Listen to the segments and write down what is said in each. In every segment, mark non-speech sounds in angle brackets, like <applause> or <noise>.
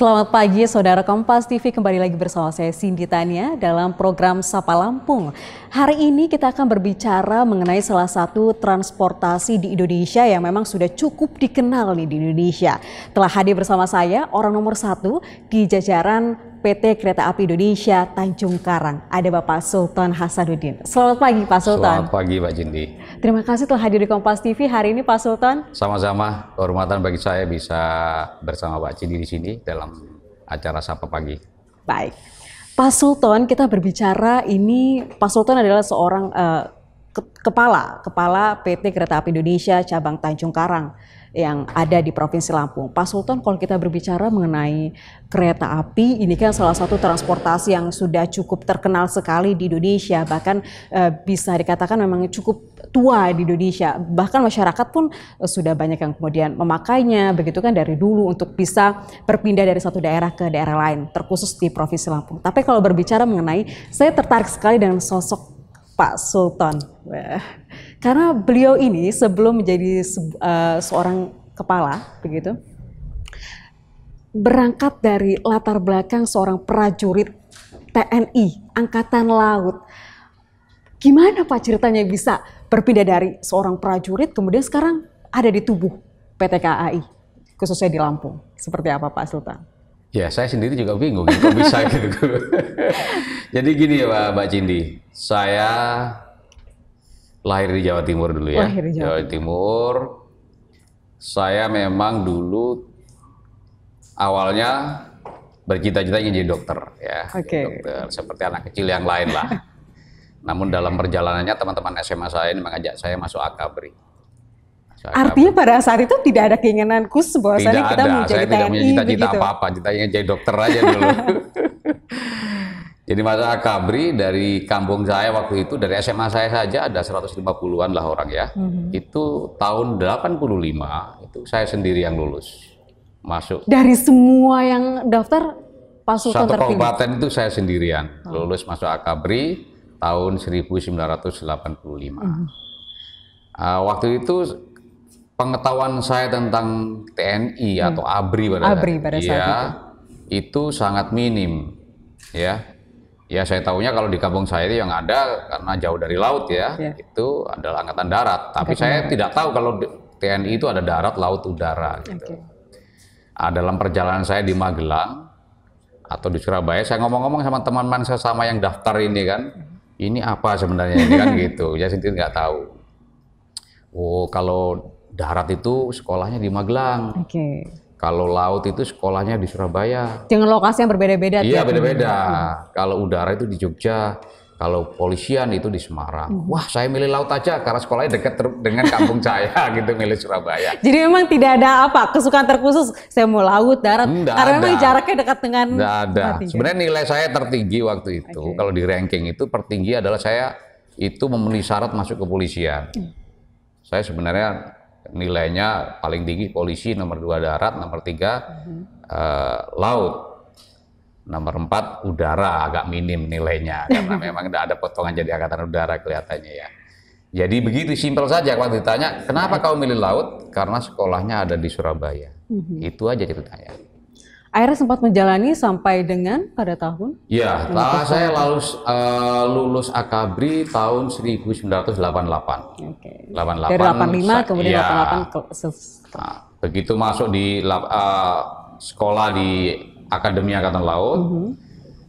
Selamat pagi, Saudara Kompas TV kembali lagi bersama saya Cindy Tania dalam program Sapa Lampung. Hari ini kita akan berbicara mengenai salah satu transportasi di Indonesia yang memang sudah cukup dikenal nih di Indonesia. Telah hadir bersama saya orang nomor satu di jajaran PT Kereta Api Indonesia Tanjung Karang. Ada Bapak Sultan Hasanuddin. Selamat pagi Pak Sultan. Selamat pagi Pak Jindi. Terima kasih telah hadir di Kompas TV hari ini Pak Sultan. Sama-sama, kehormatan bagi saya bisa bersama Pak Jindi di sini dalam acara Sapa Pagi. Baik. Pak Sultan, kita berbicara ini Pak Sultan adalah seorang uh, kepala kepala PT Kereta Api Indonesia cabang Tanjung Karang yang ada di Provinsi Lampung. Pak Sultan, kalau kita berbicara mengenai kereta api, ini kan salah satu transportasi yang sudah cukup terkenal sekali di Indonesia, bahkan e, bisa dikatakan memang cukup tua di Indonesia. Bahkan masyarakat pun eh, sudah banyak yang kemudian memakainya, begitu kan dari dulu untuk bisa berpindah dari satu daerah ke daerah lain, terkhusus di Provinsi Lampung. Tapi kalau berbicara mengenai, saya tertarik sekali dengan sosok Pak Sultan. Karena beliau ini sebelum menjadi se uh, seorang kepala, begitu, berangkat dari latar belakang seorang prajurit TNI, Angkatan Laut. Gimana Pak ceritanya bisa berpindah dari seorang prajurit kemudian sekarang ada di tubuh PT KAI, khususnya di Lampung? Seperti apa Pak Sultan? Ya, saya sendiri juga bingung, kok bisa gitu. <laughs> Jadi gini ya Mbak Cindi, saya lahir di Jawa Timur dulu ya. Lahir di Jawa, Jawa Timur. Saya memang dulu awalnya bercita-cita ingin jadi dokter ya. Oke. Okay. Dokter seperti anak kecil yang lain lah. <laughs> Namun dalam perjalanannya teman-teman SMA saya ini mengajak saya masuk akabri. Artinya pada saat itu tidak ada keinginan khusus bahwasanya kita ada. mau jadi saya TNI. Tidak punya cita-cita apa-apa, cita ingin jadi dokter aja dulu. <laughs> jadi masa Akabri dari kampung saya waktu itu dari SMA saya saja ada 150-an lah orang ya. Mm-hmm. Itu tahun 85 itu saya sendiri yang lulus masuk. Dari semua yang daftar pasukan Satu terpilih. kabupaten itu saya sendirian oh. lulus masuk Akabri tahun 1985. Mm-hmm. Uh, waktu itu pengetahuan saya tentang TNI hmm. atau ABRI pada ABRI pada saat ya, itu. itu sangat minim ya ya saya tahunya kalau di kampung saya itu yang ada karena jauh dari laut ya, ya. itu adalah angkatan darat tapi angkatan saya darat. tidak tahu kalau TNI itu ada darat laut udara gitu okay. nah, dalam perjalanan saya di Magelang atau di Surabaya saya ngomong-ngomong sama teman-teman saya sama yang daftar ini kan ini apa sebenarnya ini kan <laughs> gitu ya sendiri nggak tahu Oh, kalau darat itu sekolahnya di Magelang. Oke. Okay. Kalau laut itu sekolahnya di Surabaya. Dengan lokasi yang berbeda-beda. Iya beda beda Kalau udara itu di Jogja. Kalau polisian itu di Semarang. Hmm. Wah, saya milih laut aja karena sekolahnya dekat dengan kampung saya <laughs> gitu, milih Surabaya. Jadi memang tidak ada apa kesukaan terkhusus. Saya mau laut, darat. Mm, nggak karena ada. memang jaraknya dekat dengan. Tidak ada. Hatinya. Sebenarnya nilai saya tertinggi waktu itu. Okay. Kalau di ranking itu tertinggi adalah saya itu memenuhi syarat masuk polisian. Hmm. Saya sebenarnya nilainya paling tinggi polisi, nomor dua darat, nomor tiga -huh. Mhm. Eh, uh, laut, nomor empat udara agak minim nilainya <laughs> karena memang tidak ada potongan jadi angkatan udara kelihatannya ya. Jadi begitu simpel saja waktu ditanya kenapa iya. kau milih laut karena sekolahnya ada di Surabaya. uh mhm. -huh. Itu aja ceritanya akhirnya sempat menjalani sampai dengan pada tahun? Ya, tahun saya lulus uh, eh, lulus akabri tahun 1988. Oke. Okay. 88. Dari 85 kemudian ya, 88 ke nah, begitu masuk di uh, sekolah di Akademi Angkatan Laut, mm -hmm.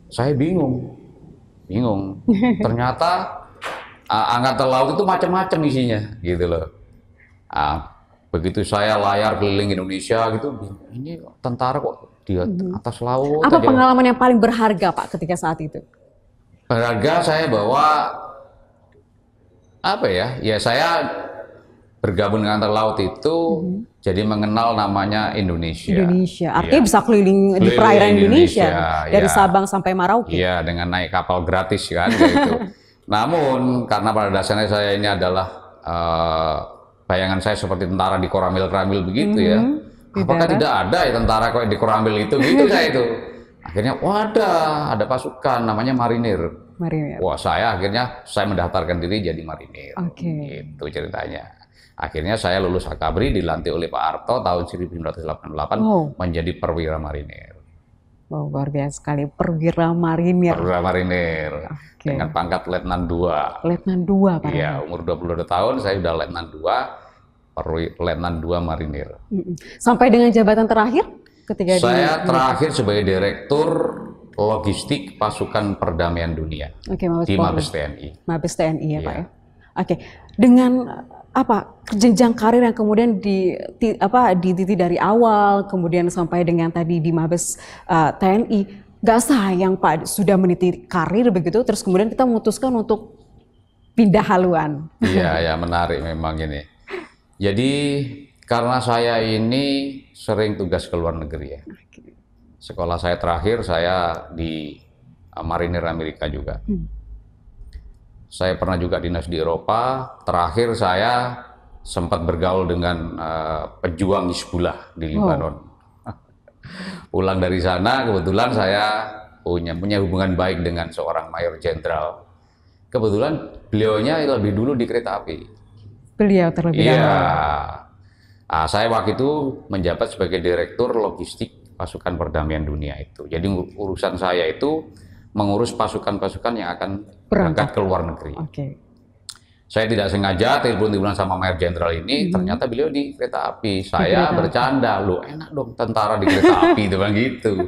saya bingung, bingung. <laughs> Ternyata uh, Angkatan Laut itu macam-macam isinya, gitu loh. Uh, begitu saya layar keliling Indonesia gitu, ini tentara kok di mm-hmm. atas laut. Apa pengalaman yang paling berharga Pak ketika saat itu? Berharga saya bawa apa ya? Ya saya bergabung dengan antar laut itu hmm. jadi mengenal namanya Indonesia. Indonesia. Iya. Artinya ya. bisa keliling, di perairan Indonesia, Indonesia iya. dari ya. Sabang sampai Merauke. Iya, dengan naik kapal gratis kan gitu. <laughs> Namun karena pada dasarnya saya ini adalah uh, bayangan saya seperti tentara di koramil-koramil begitu hmm. ya mm-hmm. Tidak apakah ada. tidak ada ya tentara kok yang dikurambil itu gitu kayak <laughs> itu akhirnya wah ada ada pasukan namanya marinir marinir wah saya akhirnya saya mendaftarkan diri jadi marinir okay. Itu ceritanya akhirnya saya lulus akabri dilantik oleh Pak Arto tahun 1988 oh. menjadi perwira marinir Wow, luar biasa sekali perwira marinir. Perwira marinir okay. dengan pangkat letnan 2. Letnan 2 Pak. Iya, umur 22 tahun saya sudah letnan 2 Letnan 2 Marinir. Sampai dengan jabatan terakhir ketika Saya di... terakhir sebagai direktur logistik pasukan perdamaian dunia okay, Mabes di Mabes TNI. Mabes TNI ya, yeah. Pak iya. ya. Oke. Okay. Dengan eh, apa jenjang karir yang kemudian di, di apa dititi dari awal kemudian sampai dengan tadi di Mabes uh, eh, TNI gak sayang Pak sudah meniti karir begitu terus kemudian kita memutuskan untuk pindah haluan. Iya ya menarik memang ini. Jadi karena saya ini sering tugas ke luar negeri ya. Sekolah saya terakhir saya di Marinir Amerika juga. Hmm. Saya pernah juga dinas di Eropa. Terakhir saya sempat bergaul dengan uh, pejuang Hizbullah di Lebanon. Oh. <laughs> Pulang dari sana kebetulan saya punya punya hubungan baik dengan seorang mayor jenderal. Kebetulan beliaunya lebih dulu di kereta api beliau terlebih iya. dahulu. Iya. saya waktu itu menjabat sebagai direktur logistik pasukan perdamaian dunia itu. Jadi urusan saya itu mengurus pasukan-pasukan yang akan berangkat ke luar negeri. Okay. Saya tidak sengaja telepon bulan sama Mayor Jenderal ini, hmm. ternyata beliau di kereta api. Saya kereta bercanda, lu enak dong tentara di kereta api, itu bang gitu. <laughs>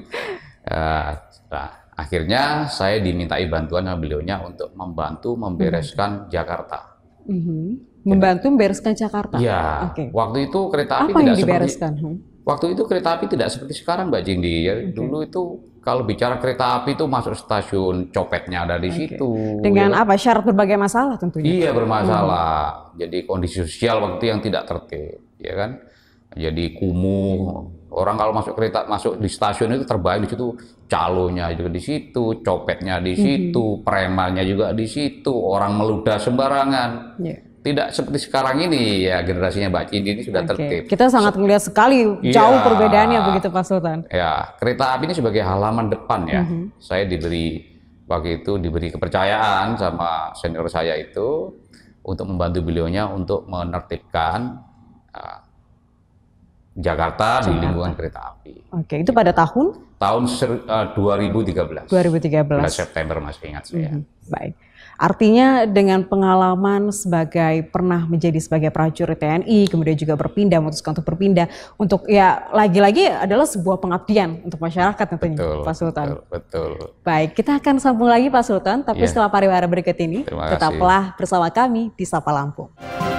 Ah, nah, akhirnya saya dimintai bantuan sama beliaunya untuk membantu membereskan hmm. Jakarta. Hmm membantu membereskan Jakarta. Ya. Okay. Waktu itu kereta api Apa tidak yang dibereskan? Seperti, waktu itu kereta api tidak seperti sekarang, Mbak Jindi. Ya, okay. Dulu itu kalau bicara kereta api itu masuk stasiun, copetnya ada di okay. situ. Dengan ya. apa? Syarat berbagai masalah tentunya. Iya hmm. bermasalah. Hmm. Jadi kondisi sosial waktu yang tidak tertib, ya kan? Jadi kumuh. Orang kalau masuk kereta masuk di stasiun itu terbayang di situ calonnya juga di situ, copetnya di hmm. situ, hmm. premannya juga di situ, orang meludah sembarangan. Yeah tidak seperti sekarang ini ya generasinya Mbak Cindy ini sudah okay. tertib. Kita sangat melihat sekali iya. jauh ya, perbedaannya begitu Pak Sultan. Ya, kereta api ini sebagai halaman depan ya. Mm-hmm. Saya diberi waktu itu diberi kepercayaan sama senior saya itu untuk membantu beliaunya untuk menertibkan uh, ah, Jakarta, Jakarta di lingkungan kereta api. Oke, itu pada tahun? Tahun uh, 2013. 2013. 2013. September masih ingat saya. Mm-hmm. Baik. Artinya dengan pengalaman sebagai pernah menjadi sebagai prajurit TNI, kemudian juga berpindah, memutuskan untuk berpindah, untuk ya lagi-lagi adalah sebuah pengabdian untuk masyarakat tentunya, betul, Pak Sultan. Betul, betul. Baik, kita akan sambung lagi Pak Sultan, tapi yeah. setelah pariwara berikut ini, tetaplah bersama kami di Sapa Lampung.